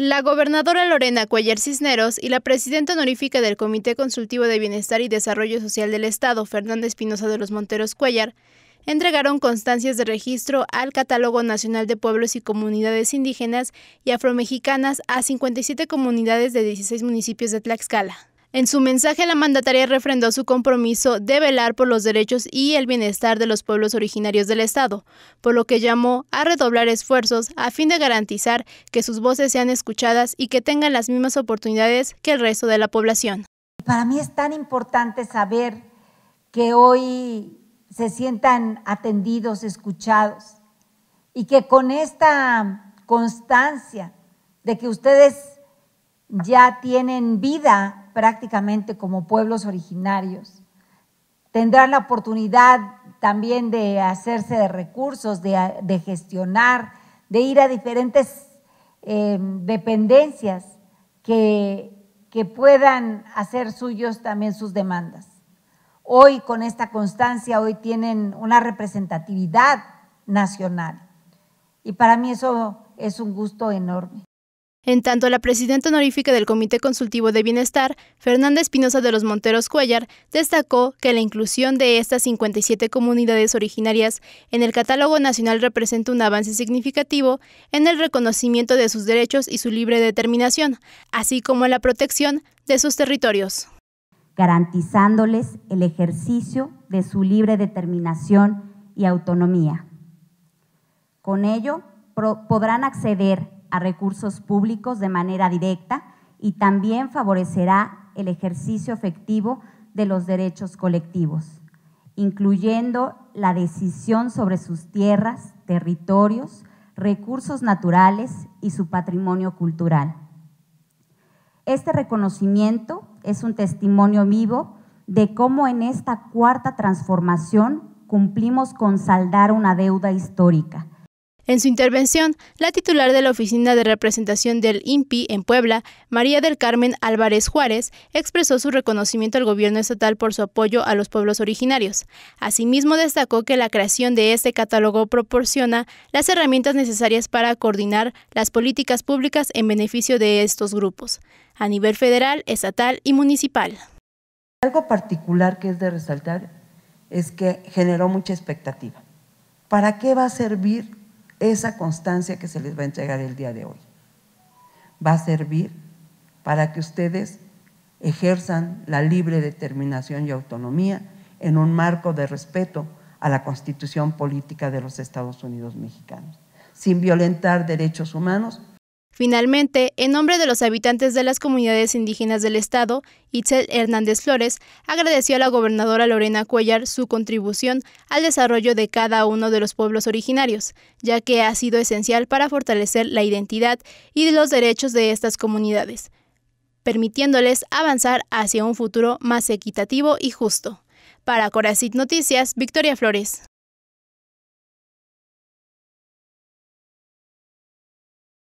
La gobernadora Lorena Cuellar Cisneros y la presidenta honorífica del Comité Consultivo de Bienestar y Desarrollo Social del Estado, Fernanda Espinosa de los Monteros Cuellar, entregaron constancias de registro al Catálogo Nacional de Pueblos y Comunidades Indígenas y Afromexicanas a 57 comunidades de 16 municipios de Tlaxcala. En su mensaje, la mandataria refrendó su compromiso de velar por los derechos y el bienestar de los pueblos originarios del Estado, por lo que llamó a redoblar esfuerzos a fin de garantizar que sus voces sean escuchadas y que tengan las mismas oportunidades que el resto de la población. Para mí es tan importante saber que hoy se sientan atendidos, escuchados, y que con esta constancia de que ustedes ya tienen vida prácticamente como pueblos originarios. Tendrán la oportunidad también de hacerse de recursos, de, gestionar, de ir a diferentes eh, dependencias que puedan hacer suyos también sus demandas. Hoy con esta constancia, hoy tienen una representatividad nacional. Y para mí eso es un gusto enorme. En tanto, la presidenta honorífica del Comité Consultivo de Bienestar, Fernanda Espinosa de los Monteros Cuellar, destacó que la inclusión de estas 57 comunidades originarias en el catálogo nacional representa un avance significativo en el reconocimiento de sus derechos y su libre determinación, así como en la protección de sus territorios. Garantizándoles el ejercicio de su libre determinación y autonomía. Con ello, podrán acceder a recursos públicos de manera directa y también favorecerá el ejercicio efectivo de los derechos colectivos, incluyendo la decisión sobre sus tierras, territorios, recursos naturales y su patrimonio cultural. Este reconocimiento es un testimonio vivo de cómo en esta cuarta transformación cumplimos con saldar una deuda histórica en su intervención, la titular de la Oficina de Representación del INPI en Puebla, María del Carmen Álvarez Juárez, expresó su reconocimiento al gobierno estatal por su apoyo a los pueblos originarios. Asimismo, destacó que la creación de este catálogo proporciona las herramientas necesarias para coordinar las políticas públicas en beneficio de estos grupos, a nivel federal, estatal y municipal. Algo particular que es de resaltar es que generó mucha expectativa. ¿Para qué va a servir esa constancia que se les va a entregar el día de hoy. Va a servir para que ustedes ejerzan la libre determinación y autonomía en un marco de respeto a la constitución política de los Estados Unidos mexicanos, sin violentar derechos humanos Finalmente, en nombre de los habitantes de las comunidades indígenas del Estado, Itzel Hernández Flores agradeció a la gobernadora Lorena Cuellar su contribución al desarrollo de cada uno de los pueblos originarios, ya que ha sido esencial para fortalecer la identidad y los derechos de estas comunidades, permitiéndoles avanzar hacia un futuro más equitativo y justo. Para Coracit Noticias, Victoria Flores.